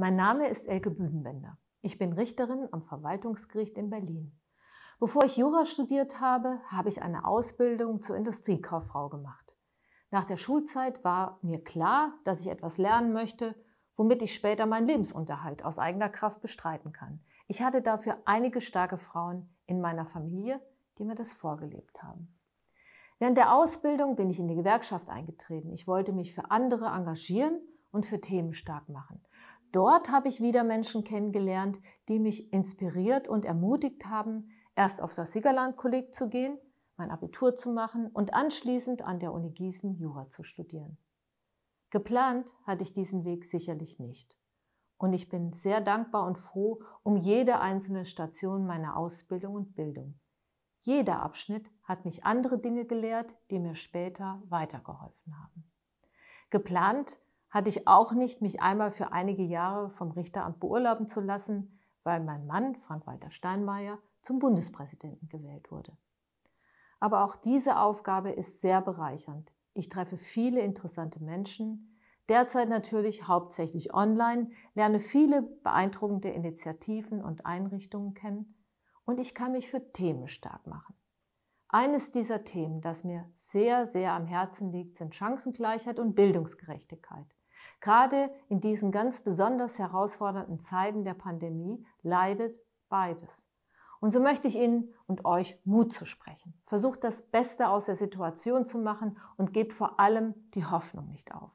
Mein Name ist Elke Bübenbender. Ich bin Richterin am Verwaltungsgericht in Berlin. Bevor ich Jura studiert habe, habe ich eine Ausbildung zur Industriekauffrau gemacht. Nach der Schulzeit war mir klar, dass ich etwas lernen möchte, womit ich später meinen Lebensunterhalt aus eigener Kraft bestreiten kann. Ich hatte dafür einige starke Frauen in meiner Familie, die mir das vorgelebt haben. Während der Ausbildung bin ich in die Gewerkschaft eingetreten. Ich wollte mich für andere engagieren und für Themen stark machen. Dort habe ich wieder Menschen kennengelernt, die mich inspiriert und ermutigt haben, erst auf das Siegerland-Kolleg zu gehen, mein Abitur zu machen und anschließend an der Uni Gießen Jura zu studieren. Geplant hatte ich diesen Weg sicherlich nicht. Und ich bin sehr dankbar und froh um jede einzelne Station meiner Ausbildung und Bildung. Jeder Abschnitt hat mich andere Dinge gelehrt, die mir später weitergeholfen haben. Geplant hatte ich auch nicht, mich einmal für einige Jahre vom Richteramt beurlauben zu lassen, weil mein Mann, Frank-Walter Steinmeier, zum Bundespräsidenten gewählt wurde. Aber auch diese Aufgabe ist sehr bereichernd. Ich treffe viele interessante Menschen, derzeit natürlich hauptsächlich online, lerne viele beeindruckende Initiativen und Einrichtungen kennen und ich kann mich für Themen stark machen. Eines dieser Themen, das mir sehr, sehr am Herzen liegt, sind Chancengleichheit und Bildungsgerechtigkeit. Gerade in diesen ganz besonders herausfordernden Zeiten der Pandemie leidet beides. Und so möchte ich Ihnen und euch Mut zu sprechen. Versucht das Beste aus der Situation zu machen und gebt vor allem die Hoffnung nicht auf.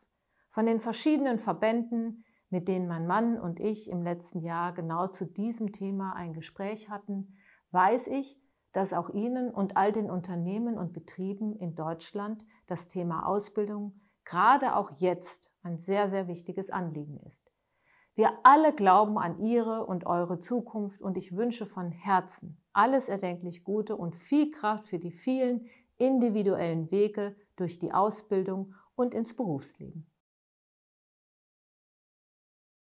Von den verschiedenen Verbänden, mit denen mein Mann und ich im letzten Jahr genau zu diesem Thema ein Gespräch hatten, weiß ich, dass auch Ihnen und all den Unternehmen und Betrieben in Deutschland das Thema Ausbildung, gerade auch jetzt ein sehr, sehr wichtiges Anliegen ist. Wir alle glauben an Ihre und eure Zukunft und ich wünsche von Herzen alles erdenklich Gute und viel Kraft für die vielen individuellen Wege durch die Ausbildung und ins Berufsleben.